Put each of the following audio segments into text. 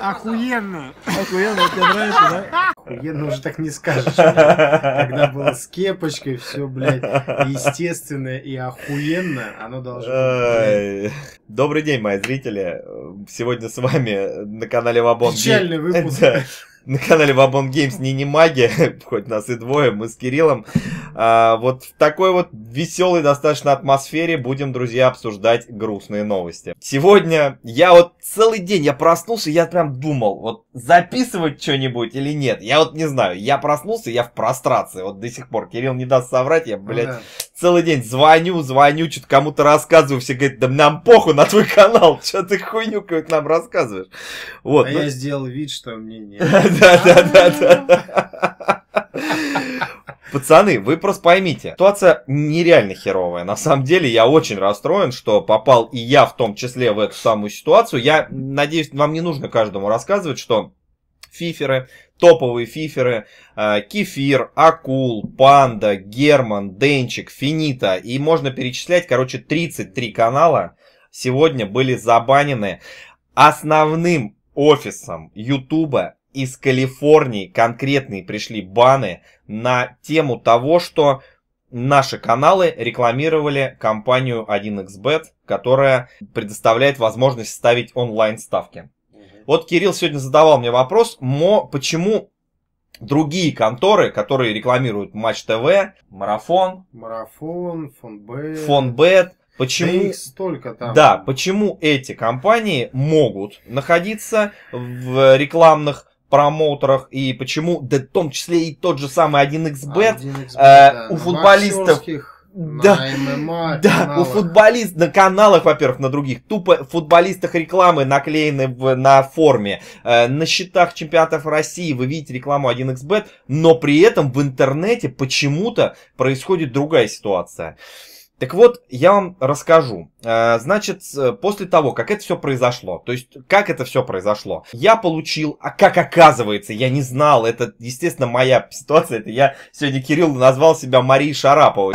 Охуенно. Охуенно, тебе нравится, да? Охуенно уже так не скажешь. Когда было с кепочкой, все, блядь, естественно и охуенно, оно должно быть. Добрый день, мои зрители. Сегодня с вами на канале Вабон. Печальный выпуск на канале Вабон Геймс не не маги, хоть нас и двое, мы с Кириллом. А, вот в такой вот веселой достаточно атмосфере будем, друзья, обсуждать грустные новости. Сегодня я вот целый день, я проснулся, я прям думал, вот записывать что-нибудь или нет. Я вот не знаю, я проснулся, я в прострации, вот до сих пор. Кирилл не даст соврать, я, блядь, ну целый день звоню, звоню, что-то кому-то рассказываю, все говорят, да нам похуй на твой канал, что ты хуйню какую-то нам рассказываешь. Вот, а ну... я сделал вид, что мне не. Да-да-да-да. Пацаны, вы просто поймите, ситуация нереально херовая. На самом деле, я очень расстроен, что попал и я в том числе в эту самую ситуацию. Я надеюсь, вам не нужно каждому рассказывать, что фиферы, топовые фиферы, э, кефир, акул, панда, герман, денчик, финита. И можно перечислять, короче, 33 канала сегодня были забанены основным офисом Ютуба из Калифорнии конкретные пришли баны на тему того, что наши каналы рекламировали компанию 1xbet, которая предоставляет возможность ставить онлайн ставки. Вот Кирилл сегодня задавал мне вопрос, мо, почему другие конторы, которые рекламируют Матч ТВ, Марафон, Марафон, Фонбет, Фонбет Почему, да их столько там. Да, почему эти компании могут находиться в рекламных промоутерах и почему, да в том числе и тот же самый 1xbet, 1xBet э, да, у футболистов да, на ММА, да, у футболистов, на каналах, во-первых, на других, тупо футболистах рекламы наклеены в, на форме, э, на счетах чемпионатов России вы видите рекламу 1xbet, но при этом в интернете почему-то происходит другая ситуация. Так вот, я вам расскажу. Э, значит, после того, как это все произошло, то есть, как это все произошло, я получил, а как оказывается, я не знал, это, естественно, моя ситуация, это я сегодня Кирилл назвал себя Марией Шараповой.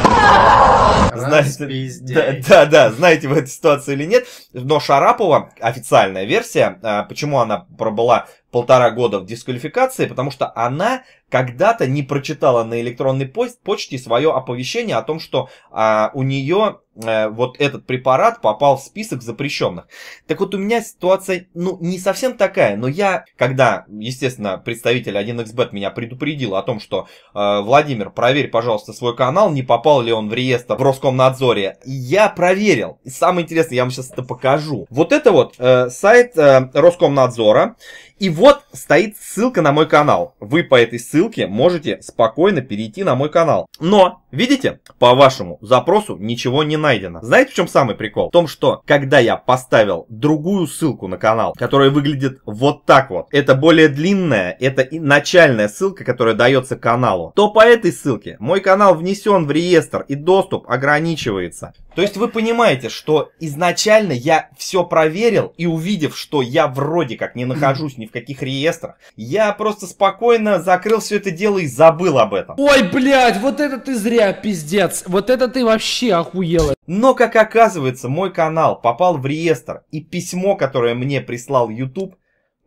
Знаете, да, да, да, знаете в этой ситуации или нет, но Шарапова, официальная версия, э, почему она пробыла полтора года в дисквалификации, потому что она когда-то не прочитала на электронной почте свое оповещение о том, что а, у нее Э, вот этот препарат попал в список запрещенных. Так вот у меня ситуация, ну, не совсем такая, но я, когда, естественно, представитель 1xbet меня предупредил о том, что э, Владимир, проверь, пожалуйста, свой канал, не попал ли он в реестр в Роскомнадзоре. Я проверил. И самое интересное, я вам сейчас это покажу. Вот это вот э, сайт э, Роскомнадзора. И вот стоит ссылка на мой канал. Вы по этой ссылке можете спокойно перейти на мой канал. Но Видите? По вашему запросу ничего не найдено. Знаете, в чем самый прикол? В том, что когда я поставил другую ссылку на канал, которая выглядит вот так вот, это более длинная, это и начальная ссылка, которая дается каналу, то по этой ссылке мой канал внесен в реестр и доступ ограничивается. То есть вы понимаете, что изначально я все проверил и увидев, что я вроде как не нахожусь ни в каких реестрах, я просто спокойно закрыл все это дело и забыл об этом. Ой, блядь, вот это ты зря, пиздец. Вот это ты вообще охуела. Но, как оказывается, мой канал попал в реестр, и письмо, которое мне прислал YouTube,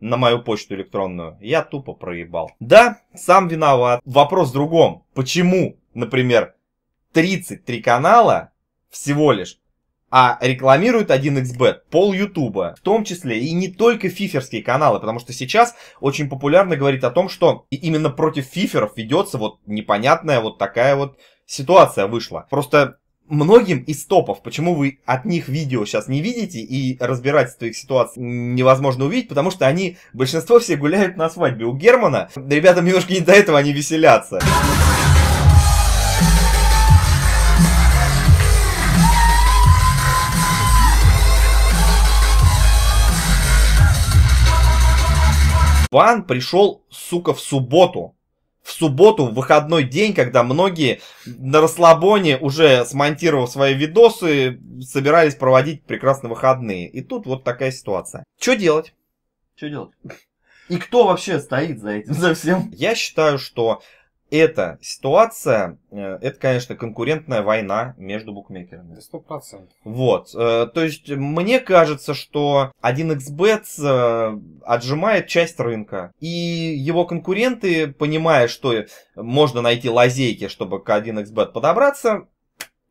на мою почту электронную, я тупо проебал. Да, сам виноват. Вопрос в другом. Почему, например, 33 канала всего лишь. А рекламирует 1xbet пол Ютуба, в том числе и не только фиферские каналы, потому что сейчас очень популярно говорить о том, что именно против фиферов ведется вот непонятная вот такая вот ситуация вышла. Просто многим из топов, почему вы от них видео сейчас не видите и разбирательство их ситуации невозможно увидеть, потому что они, большинство все гуляют на свадьбе у Германа. Ребятам немножко не до этого, они веселятся. Ван пришел, сука, в субботу. В субботу, в выходной день, когда многие на расслабоне, уже смонтировав свои видосы, собирались проводить прекрасные выходные. И тут вот такая ситуация. Что делать? Что делать? И кто вообще стоит за этим, за всем? Я считаю, что эта ситуация, э, это, конечно, конкурентная война между букмекерами. Сто процентов. Вот. Э, то есть, мне кажется, что 1xbet э, отжимает часть рынка. И его конкуренты, понимая, что можно найти лазейки, чтобы к 1xbet подобраться,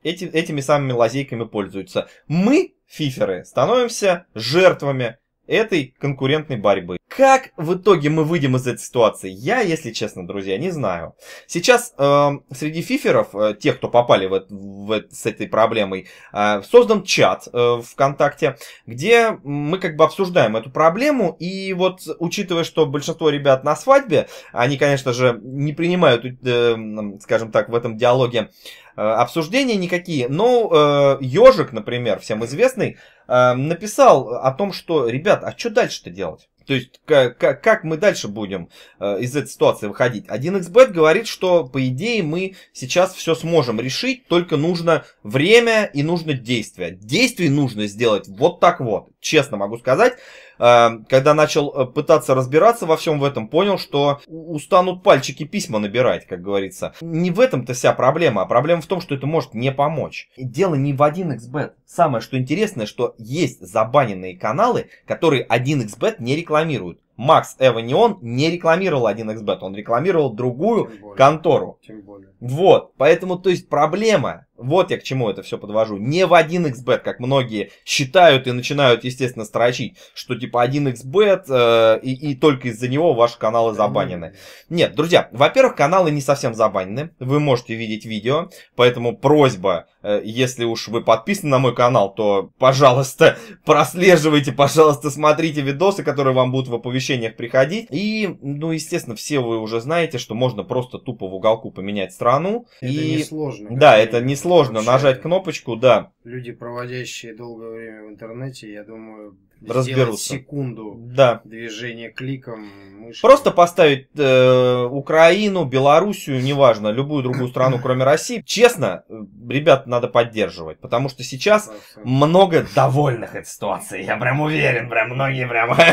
эти, этими самыми лазейками пользуются. Мы, фиферы, становимся жертвами этой конкурентной борьбы. Как в итоге мы выйдем из этой ситуации, я, если честно, друзья, не знаю. Сейчас э, среди фиферов, э, тех, кто попали в, в, с этой проблемой, э, создан чат э, ВКонтакте, где мы как бы обсуждаем эту проблему. И вот, учитывая, что большинство ребят на свадьбе, они, конечно же, не принимают, э, скажем так, в этом диалоге э, Э, обсуждения никакие. Но ну, э, Ежик, например, всем известный, э, написал о том, что, ребят, а что дальше-то делать? То есть, как, как мы дальше будем из этой ситуации выходить? 1xbet говорит, что, по идее, мы сейчас все сможем решить, только нужно время и нужно действие. Действий нужно сделать вот так вот, честно могу сказать. Э, когда начал э, пытаться разбираться во всем в этом, понял, что устанут пальчики письма набирать, как говорится. Не в этом-то вся проблема, а проблема в том, что это может не помочь. Дело не в 1xbet. Самое что интересное, что есть забаненные каналы, которые 1xbet не рекламируют. Макс Эванион не рекламировал 1xbet, он рекламировал другую тем более, контору. Тем более. Вот, поэтому, то есть проблема вот я к чему это все подвожу. Не в 1xbet, как многие считают и начинают, естественно, строчить, что типа 1xbet э, и, и только из-за него ваши каналы забанены. Нет, друзья, во-первых, каналы не совсем забанены. Вы можете видеть видео, поэтому просьба, э, если уж вы подписаны на мой канал, то, пожалуйста, прослеживайте, пожалуйста, смотрите видосы, которые вам будут в оповещениях приходить. И, ну, естественно, все вы уже знаете, что можно просто тупо в уголку поменять страну. Это и... не сложно. Да, это не сложно сложно нажать кнопочку, да. Люди, проводящие долгое время в интернете, я думаю, разберутся. секунду да. движение кликом. Мышкой. Просто поставить э, Украину, Белоруссию, неважно, любую другую страну, кроме России. Честно, ребят надо поддерживать, потому что сейчас много довольных этой ситуации. Я прям уверен, прям многие прям...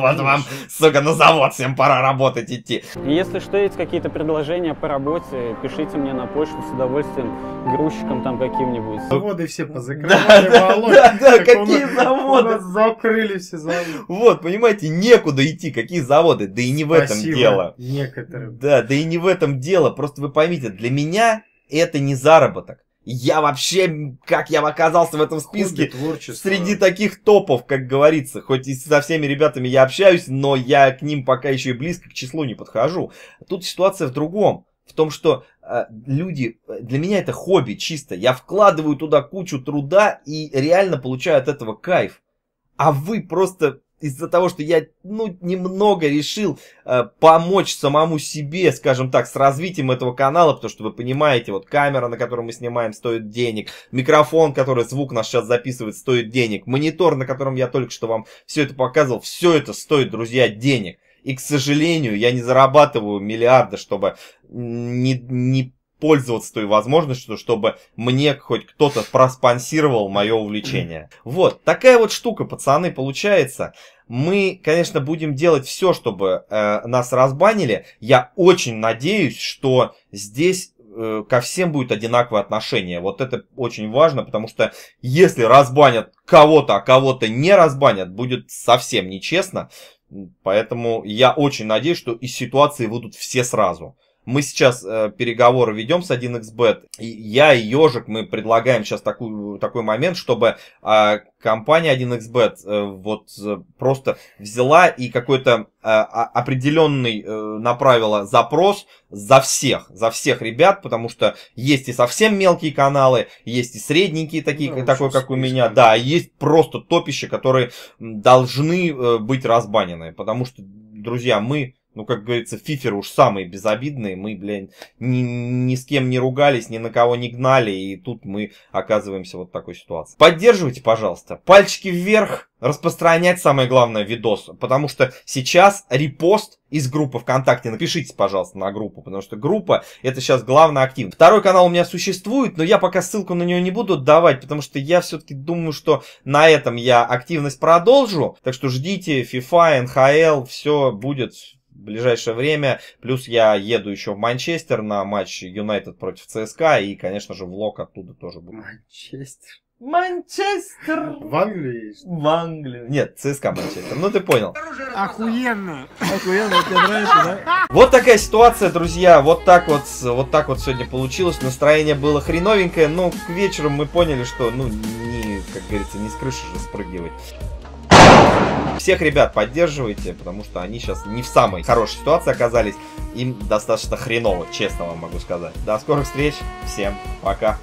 Вот вам, сука, на завод всем пора работать идти. Если что, есть какие-то предложения по работе, пишите мне на почту с удовольствием грузчиком там каким-нибудь. Заводы все позакрывали, Да, да, какие заводы? Закрыли все заводы. Вот, понимаете, некуда идти, какие заводы, да и не в этом дело. некоторым. Да, да и не в этом дело, просто вы поймите, для меня это не заработок. Я вообще, как я оказался в этом списке, среди таких топов, как говорится. Хоть и со всеми ребятами я общаюсь, но я к ним пока еще и близко к числу не подхожу. Тут ситуация в другом. В том, что э, люди, э, для меня это хобби чисто. Я вкладываю туда кучу труда и реально получаю от этого кайф а вы просто из-за того, что я, ну, немного решил э, помочь самому себе, скажем так, с развитием этого канала, потому что вы понимаете, вот камера, на которой мы снимаем, стоит денег, микрофон, который звук нас сейчас записывает, стоит денег, монитор, на котором я только что вам все это показывал, все это стоит, друзья, денег. И, к сожалению, я не зарабатываю миллиарды, чтобы не, не пользоваться той возможностью, чтобы мне хоть кто-то проспонсировал мое увлечение. Вот, такая вот штука, пацаны, получается. Мы, конечно, будем делать все, чтобы э, нас разбанили. Я очень надеюсь, что здесь э, ко всем будет одинаковое отношение. Вот это очень важно, потому что если разбанят кого-то, а кого-то не разбанят, будет совсем нечестно. Поэтому я очень надеюсь, что из ситуации выйдут все сразу. Мы сейчас э, переговоры ведем с 1xbet. И я и Ежик, мы предлагаем сейчас такую, такой момент, чтобы э, компания 1xbet э, вот э, просто взяла и какой-то э, определенный э, направила запрос за всех, за всех ребят, потому что есть и совсем мелкие каналы, есть и средненькие такие, ну, такой как у меня, да, есть просто топища, которые должны э, быть разбанены, потому что, друзья, мы ну, как говорится, фифер уж самые безобидные. Мы, блин, ни, ни с кем не ругались, ни на кого не гнали. И тут мы оказываемся вот в такой ситуации. Поддерживайте, пожалуйста. Пальчики вверх. Распространять, самое главное, видос. Потому что сейчас репост из группы ВКонтакте. Напишите, пожалуйста, на группу. Потому что группа это сейчас главный актив. Второй канал у меня существует, но я пока ссылку на нее не буду давать. Потому что я все-таки думаю, что на этом я активность продолжу. Так что ждите FIFA, NHL, все будет ближайшее время. Плюс я еду еще в Манчестер на матч Юнайтед против ЦСКА. И, конечно же, влог оттуда тоже будет. Манчестер. Манчестер! В Англии? В Англии. Нет, ЦСКА Манчестер. Ну ты понял. Охуенно! Охуенно, тебе нравится, да? Вот такая ситуация, друзья. Вот так вот, вот так вот сегодня получилось. Настроение было хреновенькое, но ну, к вечеру мы поняли, что, ну, не, как говорится, не с крыши же спрыгивать. Всех ребят поддерживайте, потому что они сейчас не в самой хорошей ситуации оказались. Им достаточно хреново, честно вам могу сказать. До скорых встреч. Всем пока.